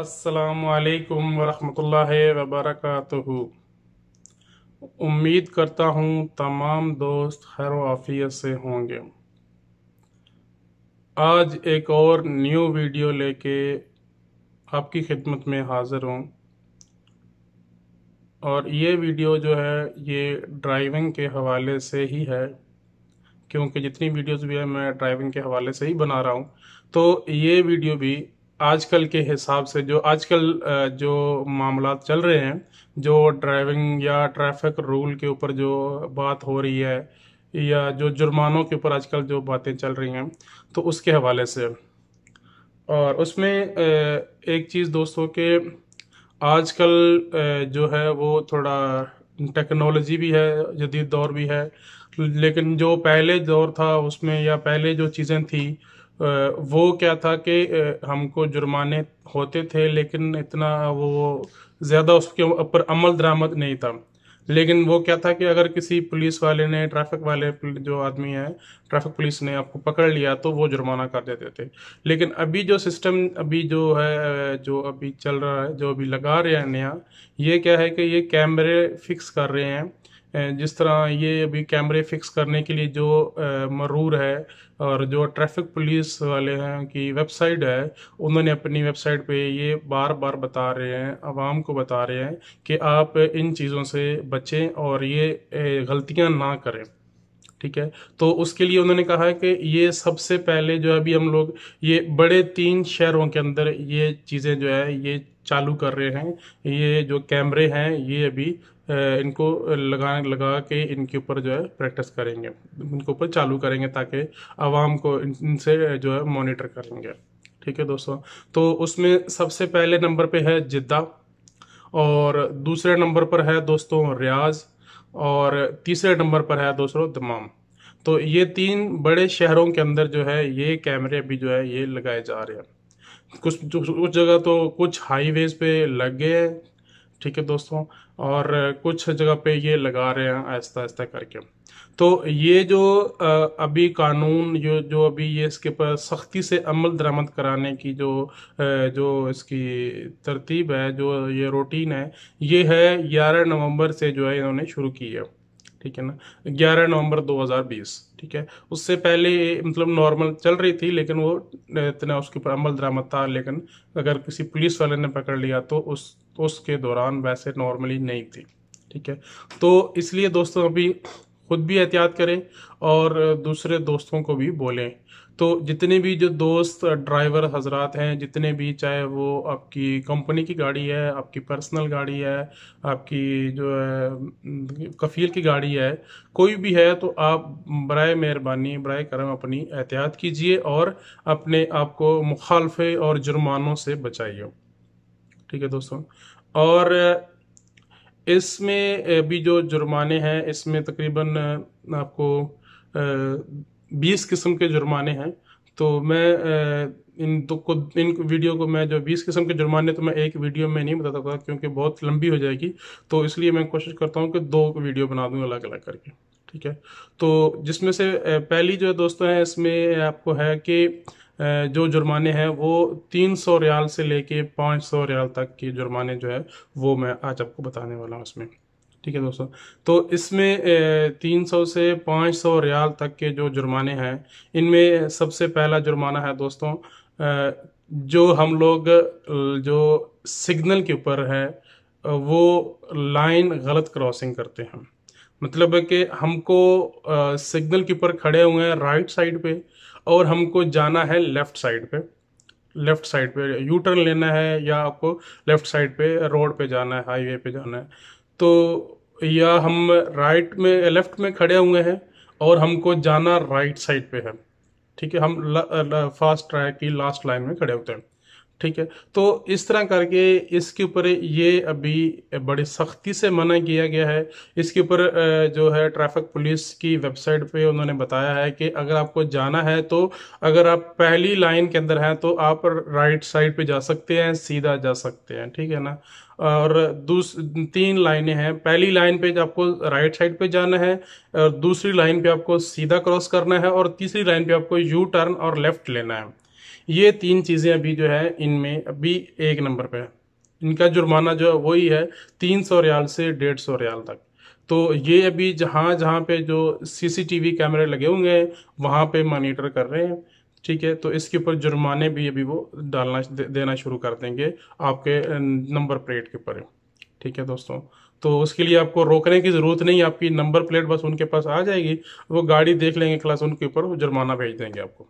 असलकम वरहमतुल्लाह वबरकatuहु उम्मीद करता हूँ तमाम दोस्त हर वाफियत से होंगे आज एक और न्यू वीडियो लेके आपकी खिदमत में हाज़िर हूँ और ये वीडियो जो है ये ड्राइविंग के हवाले से ही है क्योंकि जितनी वीडियोस भी है मैं ड्राइविंग के हवाले से ही बना रहा हूँ तो ये वीडियो भी आजकल के हिसाब से जो आजकल जो मामला चल रहे हैं जो ड्राइविंग या ट्रैफिक रूल के ऊपर जो बात हो रही है या जो जुर्मानों के ऊपर आजकल जो बातें चल रही हैं तो उसके हवाले से और उसमें एक चीज़ दोस्तों के आजकल जो है वो थोड़ा टेक्नोलॉजी भी है जदीद दौर भी है लेकिन जो पहले दौर था उसमें या पहले जो चीज़ें थी वो क्या था कि हमको जुर्माने होते थे लेकिन इतना वो ज़्यादा उसके ऊपर अमल दरामद नहीं था लेकिन वो क्या था कि अगर किसी पुलिस वाले ने ट्रैफिक वाले जो आदमी है ट्रैफिक पुलिस ने आपको पकड़ लिया तो वो जुर्माना कर देते थे लेकिन अभी जो सिस्टम अभी जो है जो अभी चल रहा है जो अभी लगा रहे हैं नया ये क्या है कि ये कैमरे फिक्स कर रहे हैं जिस तरह ये अभी कैमरे फिक्स करने के लिए जो मरूर है और जो ट्रैफिक पुलिस वाले हैं की वेबसाइट है उन्होंने अपनी वेबसाइट पे ये बार बार बता रहे हैं आवाम को बता रहे हैं कि आप इन चीज़ों से बचें और ये गलतियां ना करें ठीक है तो उसके लिए उन्होंने कहा है कि ये सबसे पहले जो है अभी हम लोग ये बड़े तीन शहरों के अंदर ये चीज़ें जो है ये चालू कर रहे हैं ये जो कैमरे हैं ये अभी इनको लगा लगा के इनके ऊपर जो है प्रैक्टिस करेंगे इनके ऊपर चालू करेंगे ताकि आवाम को इनसे जो है मॉनिटर करेंगे ठीक है दोस्तों तो उसमें सबसे पहले नंबर पे है जिद्दा और दूसरे नंबर पर है दोस्तों रियाज़ और तीसरे नंबर पर है दोस्तों दमाम तो ये तीन बड़े शहरों के अंदर जो है ये कैमरे भी जो है ये लगाए जा रहे हैं कुछ कुछ जगह तो कुछ हाईवेज पे लग गए हैं ठीक है दोस्तों और कुछ जगह पे ये लगा रहे हैं आहिस्ता आहिस्ता करके तो ये जो अभी कानून जो जो अभी ये इसके पर सख्ती से अमल दरामद कराने की जो जो इसकी तरतीब है जो ये रूटीन है ये है ग्यारह नवंबर से जो है इन्होंने शुरू की है ठीक है ना 11 नवंबर 2020 ठीक है उससे पहले मतलब नॉर्मल चल रही थी लेकिन वो इतना उसके ऊपर अमल दरामद था लेकिन अगर किसी पुलिस वाले ने पकड़ लिया तो उस उसके दौरान वैसे नॉर्मली नहीं थी ठीक है तो इसलिए दोस्तों अभी खुद भी एहतियात करें और दूसरे दोस्तों को भी बोलें तो जितने भी जो दोस्त ड्राइवर हजरात हैं जितने भी चाहे वो आपकी कंपनी की गाड़ी है आपकी पर्सनल गाड़ी है आपकी जो है कफील की गाड़ी है कोई भी है तो आप बर मेहरबानी बर करम अपनी एहतियात कीजिए और अपने आप को मुखालफे और जुर्मानों से बचाइए ठीक है दोस्तों और इसमें भी जो जुर्माने हैं इसमें तकरीबन आपको बीस किस्म के जुर्माने हैं तो मैं इन दो को इन वीडियो को मैं जो बीस किस्म के जुर्माने तो मैं एक वीडियो में नहीं बताता था क्योंकि बहुत लंबी हो जाएगी तो इसलिए मैं कोशिश करता हूँ कि दो वीडियो बना दूँ अलग अलग करके ठीक है तो जिसमें से पहली जो दोस्तों है इसमें आपको है कि जो जुर्माने हैं वो तीन सौ रियाल से लेके पाँच सौ रियाल तक के जुर्माने जो है वो मैं आज आपको बताने वाला हूँ उसमें ठीक है दोस्तों तो इसमें तीन सौ से पाँच सौ रियाल तक के जो जुर्माने हैं इनमें सबसे पहला जुर्माना है दोस्तों जो हम लोग जो सिग्नल के ऊपर है वो लाइन गलत क्रॉसिंग करते हैं मतलब कि हमको सिग्नल के ऊपर खड़े हुए हैं राइट साइड पे और हमको जाना है लेफ्ट साइड पे लेफ्ट साइड पे यू टर्न लेना है या आपको लेफ्ट साइड पे रोड पे जाना है हाईवे पे जाना है तो या हम राइट में लेफ्ट में खड़े हुए हैं और हमको जाना राइट साइड पे है ठीक है हम फास्ट ट्रैक की लास्ट लाइन में खड़े होते हैं ठीक है तो इस तरह करके इसके ऊपर ये अभी बड़ी सख्ती से मना किया गया है इसके ऊपर जो है ट्रैफिक पुलिस की वेबसाइट पे उन्होंने बताया है कि अगर आपको जाना है तो अगर आप पहली लाइन के अंदर हैं तो आप राइट साइड पे जा सकते हैं सीधा जा सकते हैं ठीक है ना और दूस तीन लाइनें हैं पहली लाइन पे आपको राइट साइड पे जाना है और दूसरी लाइन पे आपको सीधा क्रॉस करना है और तीसरी लाइन पे आपको यू टर्न और लेफ्ट लेना है ये तीन चीज़ें अभी जो है इनमें अभी एक नंबर पे है इनका जुर्माना जो है वही है तीन सौ रियाल से डेढ़ सौ रियाल तक तो ये अभी जहाँ जहाँ पे जो सीसीटीवी कैमरे लगे हुए हैं वहाँ पे मॉनिटर कर रहे हैं ठीक है तो इसके ऊपर जुर्माने भी अभी वो डालना दे, देना शुरू कर देंगे आपके नंबर प्लेट के ऊपर ठीक है दोस्तों तो उसके लिए आपको रोकने की ज़रूरत नहीं आपकी नंबर प्लेट बस उनके पास आ जाएगी वो गाड़ी देख लेंगे क्लास उनके ऊपर वो जुर्माना भेज देंगे आपको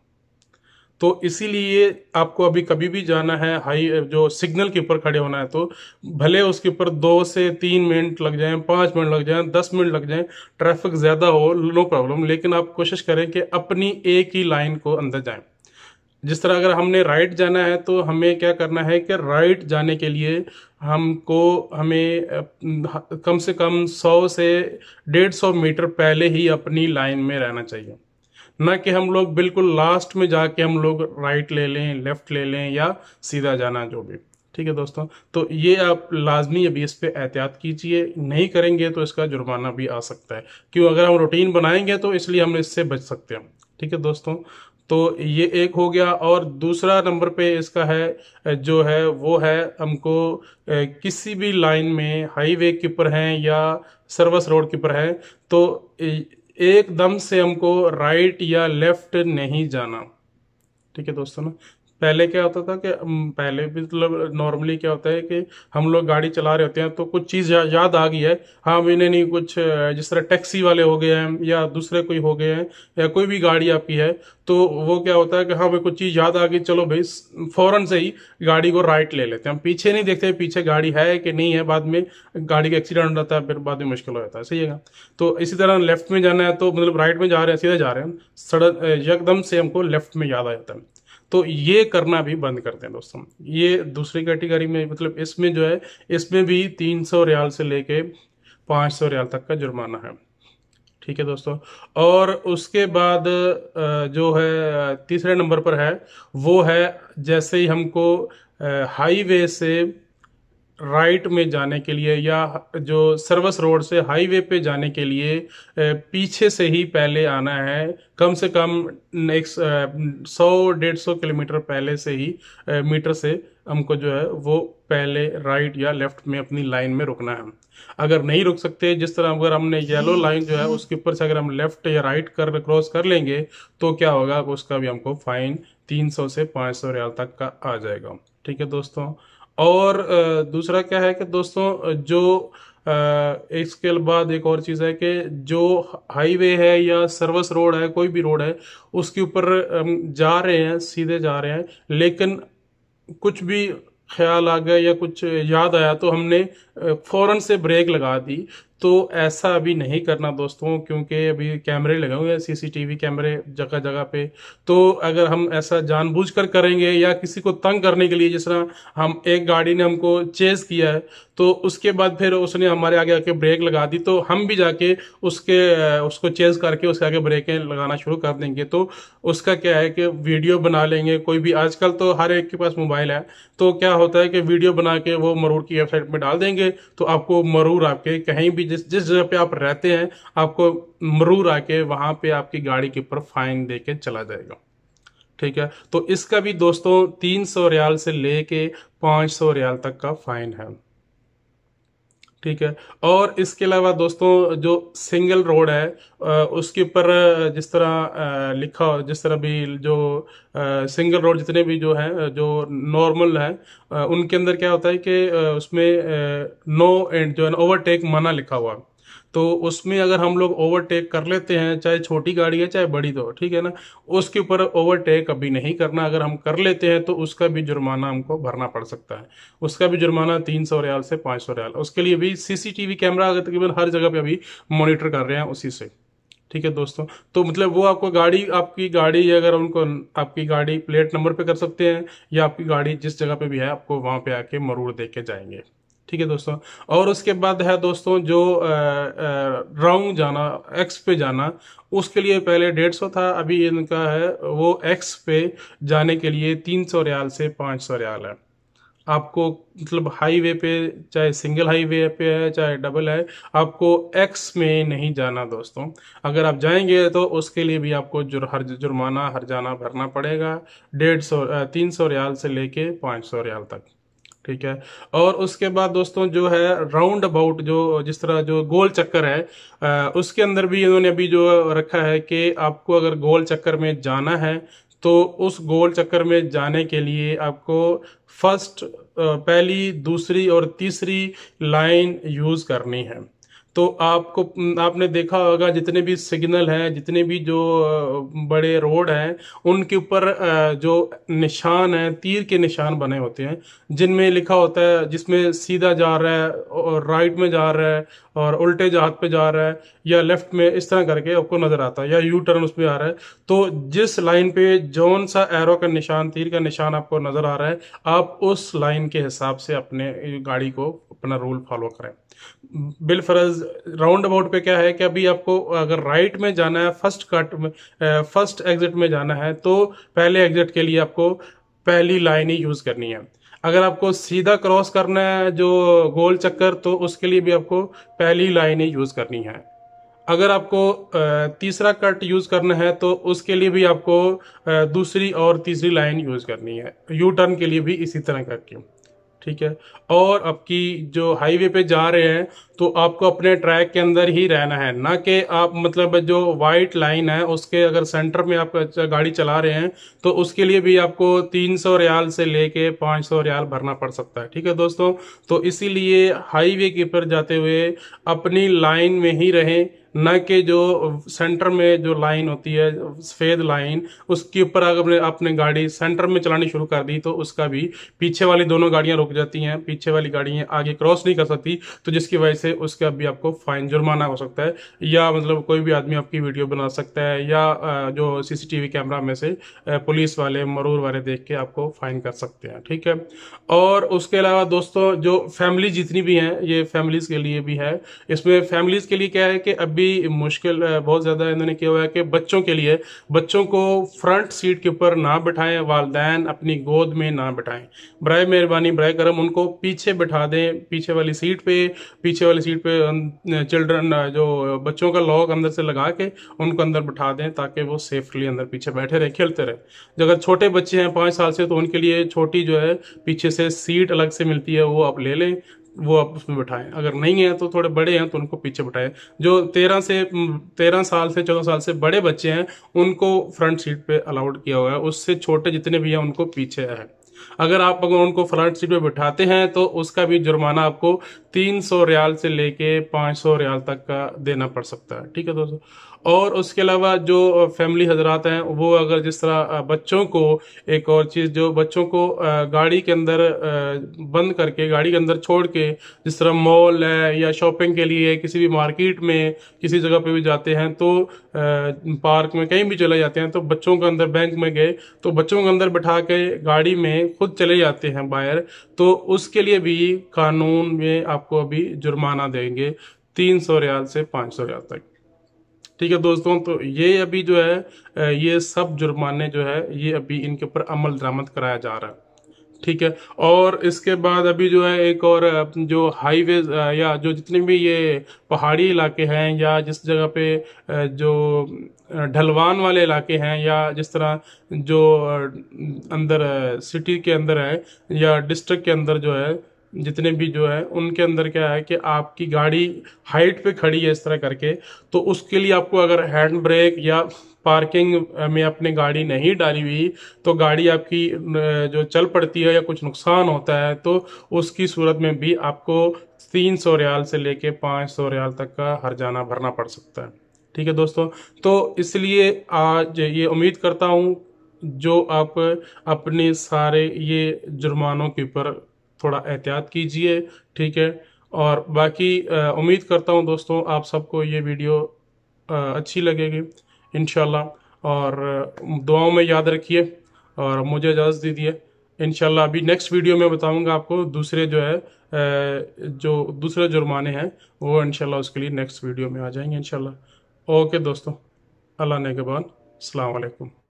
तो इसीलिए आपको अभी कभी भी जाना है हाई जो सिग्नल के ऊपर खड़े होना है तो भले उसके ऊपर दो से तीन मिनट लग जाएं पाँच मिनट लग जाए दस मिनट लग जाए ट्रैफिक ज़्यादा हो नो प्रॉब्लम लेकिन आप कोशिश करें कि अपनी एक ही लाइन को अंदर जाएं जिस तरह अगर हमने राइट जाना है तो हमें क्या करना है कि राइट जाने के लिए हमको हमें कम से कम सौ से सौ मीटर पहले ही अपनी लाइन में रहना चाहिए न कि हम लोग बिल्कुल लास्ट में जाके हम लोग राइट ले लें लेफ्ट ले लें या सीधा जाना जो भी ठीक है दोस्तों तो ये आप लाजमी अभी इस पर एहतियात कीजिए नहीं करेंगे तो इसका जुर्माना भी आ सकता है क्यों अगर हम रूटीन बनाएंगे तो इसलिए हम इससे बच सकते हैं ठीक है दोस्तों तो ये एक हो गया और दूसरा नंबर पे इसका है जो है वो है हमको किसी भी लाइन में हाईवे के ऊपर हैं या सर्वस रोड के ऊपर हैं तो एकदम से हमको राइट या लेफ्ट नहीं जाना ठीक है दोस्तों ना पहले क्या होता था कि पहले भी मतलब नॉर्मली क्या होता है कि हम लोग गाड़ी चला रहे होते हैं तो कुछ चीज़ या, याद आ गई है हाँ मैंने नहीं कुछ जिस तरह टैक्सी वाले हो गए हैं या दूसरे कोई हो गए हैं या कोई भी गाड़ी आपकी है तो वो क्या होता है कि हाँ भाई कुछ चीज़ याद आ गई चलो भाई फ़ौरन से ही गाड़ी को राइट ले लेते हैं हम पीछे नहीं देखते पीछे गाड़ी है कि नहीं है बाद में गाड़ी का एक्सीडेंट होता है फिर बाद में मुश्किल हो जाता है सही है तो इसी तरह लेफ्ट में जाना है तो मतलब राइट में जा रहे हैं सीधे जा रहे हैं सड़क एकदम से हमको लेफ्ट में याद आ जाता है तो ये करना भी बंद कर दें दोस्तों ये दूसरी कैटेगरी में मतलब इसमें जो है इसमें भी तीन सौ रियाल से लेके पाँच सौ रियाल तक का जुर्माना है ठीक है दोस्तों और उसके बाद जो है तीसरे नंबर पर है वो है जैसे ही हमको हाईवे से राइट में जाने के लिए या जो सर्वस रोड से हाईवे पे जाने के लिए पीछे से ही पहले आना है कम से कम नेक्स्ट सौ डेढ़ सौ किलोमीटर पहले से ही मीटर से हमको जो है वो पहले राइट या लेफ्ट में अपनी लाइन में रुकना है अगर नहीं रुक सकते जिस तरह अगर हमने येलो हम्म, लाइन जो है हम्म। उसके ऊपर से अगर हम लेफ्ट या राइट कर क्रॉस कर लेंगे तो क्या होगा उसका भी हमको फाइन तीन सौ से पाँच सौ रियाल तक का आ जाएगा ठीक है दोस्तों और दूसरा क्या है कि दोस्तों जो इसके बाद एक और चीज़ है कि जो हाईवे है या सर्विस रोड है कोई भी रोड है उसके ऊपर जा रहे हैं सीधे जा रहे हैं लेकिन कुछ भी ख्याल आ गया या कुछ याद आया तो हमने फ़ौरन से ब्रेक लगा दी तो ऐसा अभी नहीं करना दोस्तों क्योंकि अभी कैमरे लगे हुए हैं सीसीटीवी कैमरे जगह जगह पे तो अगर हम ऐसा जानबूझकर करेंगे या किसी को तंग करने के लिए जिस तरह हम एक गाड़ी ने हमको चेज किया है तो उसके बाद फिर उसने हमारे आगे आके ब्रेक लगा दी तो हम भी जाके उसके उसको चेज करके उसके आगे ब्रेकें लगाना शुरू कर देंगे तो उसका क्या है कि वीडियो बना लेंगे कोई भी आजकल तो हर एक के पास मोबाइल है तो क्या होता है कि वीडियो बना के वो मरूर की वेबसाइट पर डाल देंगे तो आपको मरूर आपके कहीं भी जिस जिस जगह पे आप रहते हैं आपको मरूर आके वहाँ पे आपकी गाड़ी के ऊपर फाइन दे के चला जाएगा ठीक है तो इसका भी दोस्तों तीन सौ रियाल से ले के पाँच सौ रियाल तक का फाइन है ठीक है और इसके अलावा दोस्तों जो सिंगल रोड है उसके ऊपर जिस तरह लिखा हो जिस तरह भी जो सिंगल रोड जितने भी जो हैं जो नॉर्मल हैं उनके अंदर क्या होता है कि उसमें नो एंड जो है ओवरटेक मना लिखा हुआ तो उसमें अगर हम लोग ओवरटेक कर लेते हैं चाहे छोटी गाड़ी है चाहे बड़ी तो ठीक है ना उसके ऊपर ओवरटेक अभी नहीं करना अगर हम कर लेते हैं तो उसका भी जुर्माना हमको भरना पड़ सकता है उसका भी जुर्माना तीन सौ रियाल से पाँच सौ रियाल उसके लिए भी सीसीटीवी कैमरा तकरीबन हर जगह पर अभी मोनिटर कर रहे हैं उसी से ठीक है दोस्तों तो मतलब वो आपको गाड़ी आपकी गाड़ी अगर उनको आपकी गाड़ी प्लेट नंबर पे कर सकते हैं या आपकी गाड़ी जिस जगह पे भी है आपको वहाँ पे आके मरूर दे के जाएंगे ठीक है दोस्तों और उसके बाद है दोस्तों जो राउंड जाना एक्स पे जाना उसके लिए पहले डेढ़ सौ था अभी इनका है वो एक्स पे जाने के लिए तीन सौ रियाल से पाँच सौ रियाल है आपको मतलब हाईवे पे चाहे सिंगल हाईवे पे है चाहे डबल है आपको एक्स में नहीं जाना दोस्तों अगर आप जाएंगे तो उसके लिए भी आपको जुर हर जुर्माना हर जाना भरना पड़ेगा डेढ़ सौ तीन सौ रियाल से लेके पाँच सौ रियाल तक ठीक है और उसके बाद दोस्तों जो है राउंड अबाउट जो जिस तरह जो गोल चक्कर है आ, उसके अंदर भी इन्होंने अभी जो रखा है कि आपको अगर गोल चक्कर में जाना है तो उस गोल चक्कर में जाने के लिए आपको फर्स्ट पहली दूसरी और तीसरी लाइन यूज़ करनी है तो आपको आपने देखा होगा जितने भी सिग्नल हैं जितने भी जो बड़े रोड हैं उनके ऊपर जो निशान हैं तीर के निशान बने होते हैं जिनमें लिखा होता है जिसमें सीधा जा रहा है और राइट में जा रहा है और उल्टे जहाज पे जा रहा है या लेफ्ट में इस तरह करके आपको नजर आता है या यू टर्न उसमें आ रहा है तो जिस लाइन पे जौन सा एरो का निशान तीर का निशान आपको नजर आ रहा है आप उस लाइन के हिसाब से अपने गाड़ी को अपना रूल फॉलो करें बिलफरज राउंड अबाउट पे क्या है कि अभी आपको अगर राइट में जाना है फर्स्ट कट में फर्स्ट एग्जिट में जाना है तो पहले एग्जिट के लिए आपको पहली लाइन ही यूज़ करनी है अगर आपको सीधा क्रॉस करना है जो गोल चक्कर तो उसके लिए भी आपको पहली लाइन ही यूज़ करनी है अगर आपको तीसरा कट यूज़ करना है तो उसके लिए भी आपको दूसरी और तीसरी लाइन यूज़ करनी है यू टर्न के लिए भी इसी तरह करके ठीक है और आपकी जो हाईवे पे जा रहे हैं तो आपको अपने ट्रैक के अंदर ही रहना है ना कि आप मतलब जो वाइट लाइन है उसके अगर सेंटर में आप अच्छा गाड़ी चला रहे हैं तो उसके लिए भी आपको 300 सौ रियाल से लेके 500 सौ रियाल भरना पड़ सकता है ठीक है दोस्तों तो इसीलिए हाईवे के पर जाते हुए अपनी लाइन में ही रहें न कि जो सेंटर में जो लाइन होती है सफ़ेद लाइन उसके ऊपर अगर आपने आपने गाड़ी सेंटर में चलानी शुरू कर दी तो उसका भी पीछे वाली दोनों गाड़ियां रुक जाती हैं पीछे वाली गाड़ियां आगे क्रॉस नहीं कर सकती तो जिसकी वजह से उसका भी आपको फाइन जुर्माना हो सकता है या मतलब कोई भी आदमी आपकी वीडियो बना सकता है या जो सीसीटीवी कैमरा में से पुलिस वाले मरूर वाले देख के आपको फाइन कर सकते हैं ठीक है और उसके अलावा दोस्तों जो फैमिली जितनी भी हैं ये फैमिलीज़ के लिए भी है इसमें फैमिलीज़ के लिए क्या है कि अभी भी मुश्किल बहुत ज़्यादा इन्होंने किया हुआ है कि बच्चों के लिए बच्चों को फ्रंट सीट के ऊपर ना बैठाएं वालदेन अपनी गोद में ना बैठाएं बर मेहरबानी बर करम उनको पीछे बैठा दें पीछे वाली सीट पे पीछे वाली सीट पे चिल्ड्रन अं, जो बच्चों का लॉक अंदर से लगा के उनको अंदर बैठा दें ताकि वो सेफली अंदर पीछे बैठे रहें खेलते रहे अगर छोटे बच्चे हैं पाँच साल से तो उनके लिए छोटी जो है पीछे से सीट अलग से मिलती है वो आप ले लें वो आप उसमें बैठाएं अगर नहीं है तो थोड़े बड़े हैं तो उनको पीछे बैठाएं जो तेरह से तेरह साल से चौदह साल से बड़े बच्चे हैं उनको फ्रंट सीट पे अलाउड किया हुआ है उससे छोटे जितने भी हैं उनको पीछे है अगर आप उनको फ्रंट सीट पे बिठाते हैं तो उसका भी जुर्माना आपको तीन सौ रियाल से लेके पाँच सौ रियाल तक का देना पड़ सकता है ठीक है दोस्तों और उसके अलावा जो फैमिली हजरात हैं वो अगर जिस तरह बच्चों को एक और चीज़ जो बच्चों को गाड़ी के अंदर बंद करके गाड़ी के अंदर छोड़ के जिस तरह मॉल है या शॉपिंग के लिए किसी भी मार्केट में किसी जगह पे भी जाते हैं तो पार्क में कहीं भी चले जाते हैं तो बच्चों के अंदर बैंक में गए तो बच्चों के अंदर बैठा के गाड़ी में खुद चले जाते हैं बाहर तो उसके लिए भी कानून में आपको अभी जुर्माना देंगे तीन सौ रियाल से पाँच सौ रियाल तक ठीक है दोस्तों तो ये अभी जो है ये सब जुर्माने जो है ये अभी इनके ऊपर अमल दरामद कराया जा रहा है ठीक है और इसके बाद अभी जो है एक और जो हाईवे या जो जितने भी ये पहाड़ी इलाके हैं या जिस जगह पे जो ढलवान वाले इलाके हैं या जिस तरह जो अंदर सिटी के अंदर है या डिस्ट्रिक्ट के अंदर जो है जितने भी जो है उनके अंदर क्या है कि आपकी गाड़ी हाइट पे खड़ी है इस तरह करके तो उसके लिए आपको अगर हैंड ब्रेक या पार्किंग में अपने गाड़ी नहीं डाली हुई तो गाड़ी आपकी जो चल पड़ती है या कुछ नुकसान होता है तो उसकी सूरत में भी आपको तीन सौ रियाल से लेके पाँच सौ रियाल तक का हर जाना भरना पड़ सकता है ठीक है दोस्तों तो इसलिए आज ये उम्मीद करता हूँ जो आप अपने सारे ये जुर्मानों के ऊपर थोड़ा एहतियात कीजिए ठीक है और बाकी उम्मीद करता हूँ दोस्तों आप सबको ये वीडियो आ, अच्छी लगेगी इन और दुआओं में याद रखिए और मुझे इजाज़त दीजिए इन अभी नेक्स्ट वीडियो में बताऊंगा आपको दूसरे जो है जो दूसरे जुर्माने हैं वो इनशाला उसके लिए नेक्स्ट वीडियो में आ जाएंगे इनशाला ओके दोस्तों अल्लाह ने के बाद अलैक्म